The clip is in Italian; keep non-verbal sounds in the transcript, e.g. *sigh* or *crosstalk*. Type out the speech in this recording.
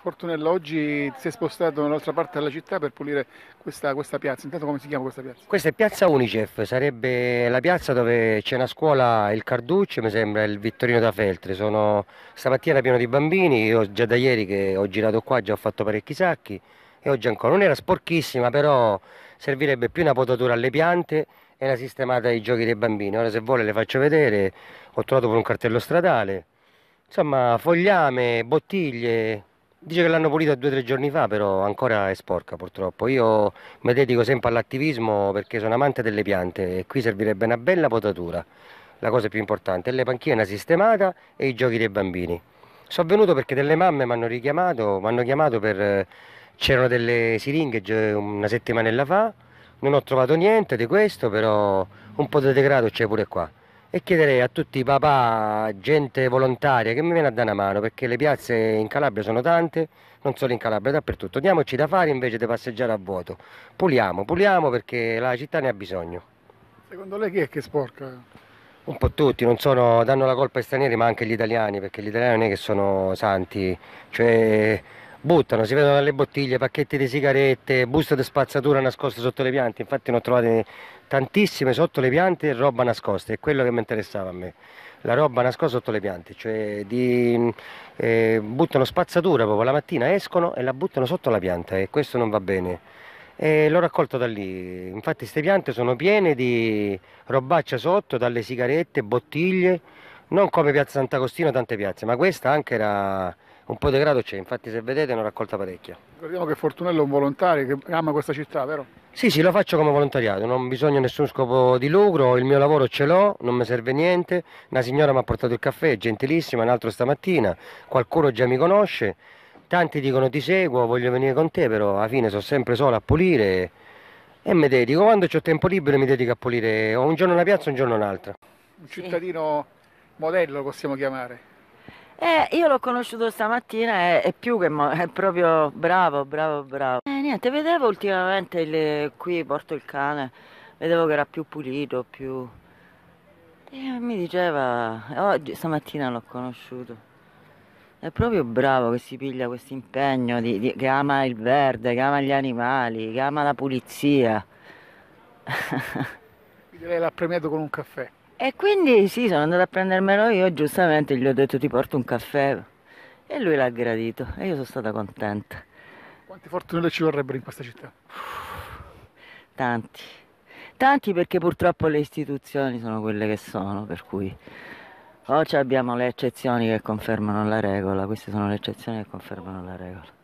Fortunella oggi si è spostato dall'altra parte della città per pulire questa, questa, piazza. Intanto come si chiama questa piazza? Questa è piazza Unicef, sarebbe la piazza dove c'è una scuola, il Carducci, mi sembra, il Vittorino da Feltre. Sono stamattina pieno di bambini, io già da ieri che ho girato qua già ho fatto parecchi sacchi e oggi ancora. Non era sporchissima, però servirebbe più una potatura alle piante e una sistemata ai giochi dei bambini. Ora se vuole le faccio vedere, ho trovato pure un cartello stradale. Insomma, fogliame, bottiglie, Dice che l'hanno pulita due o tre giorni fa, però ancora è sporca purtroppo. Io mi dedico sempre all'attivismo perché sono amante delle piante e qui servirebbe una bella potatura. La cosa più importante è la panchina sistemata e i giochi dei bambini. Sono venuto perché delle mamme mi hanno richiamato, mi hanno chiamato per... c'erano delle siringhe una settimana fa, non ho trovato niente di questo, però un po' di degrado c'è pure qua e chiederei a tutti i papà, gente volontaria che mi viene a dare una mano perché le piazze in Calabria sono tante, non solo in Calabria, dappertutto. Diamoci da fare invece di passeggiare a vuoto. Puliamo, puliamo perché la città ne ha bisogno. Secondo lei chi è che sporca? Un po' tutti, non sono, danno la colpa ai stranieri ma anche agli italiani perché gli italiani non è che sono santi, cioè buttano, si vedono dalle bottiglie, pacchetti di sigarette, buste di spazzatura nascoste sotto le piante, infatti ne ho trovate tantissime sotto le piante roba nascosta, è quello che mi interessava a me, la roba nascosta sotto le piante, cioè di, eh, buttano spazzatura proprio, la mattina escono e la buttano sotto la pianta e questo non va bene. E l'ho raccolto da lì, infatti queste piante sono piene di robaccia sotto, dalle sigarette, bottiglie, non come piazza Sant'Agostino tante piazze, ma questa anche era un po' di grado c'è, infatti se vedete ne ho raccolta parecchia. Ricordiamo che Fortunello è un volontario che ama questa città, vero? Sì, sì, lo faccio come volontariato, non bisogna nessun scopo di lucro, il mio lavoro ce l'ho, non mi serve niente, una signora mi ha portato il caffè, gentilissima, un altro stamattina, qualcuno già mi conosce, tanti dicono ti seguo, voglio venire con te, però alla fine sono sempre solo a pulire e mi dedico, quando ho tempo libero mi dedico a pulire, o un giorno una piazza, un giorno un'altra. Un cittadino modello possiamo chiamare. Eh, io l'ho conosciuto stamattina e, e più che *laughs* è proprio bravo, bravo, bravo. Eh, niente, vedevo ultimamente il, qui porto il cane, vedevo che era più pulito, più... E mi diceva, oggi stamattina l'ho conosciuto. È proprio bravo che si piglia questo impegno, che ama il verde, che ama gli animali, che ama la pulizia. Quindi *laughs* lei l'ha premiato con un caffè. E quindi sì, sono andata a prendermelo io, giustamente gli ho detto ti porto un caffè e lui l'ha gradito e io sono stata contenta. Quanti fortunelli ci vorrebbero in questa città? Tanti, tanti perché purtroppo le istituzioni sono quelle che sono, per cui o abbiamo le eccezioni che confermano la regola, queste sono le eccezioni che confermano la regola.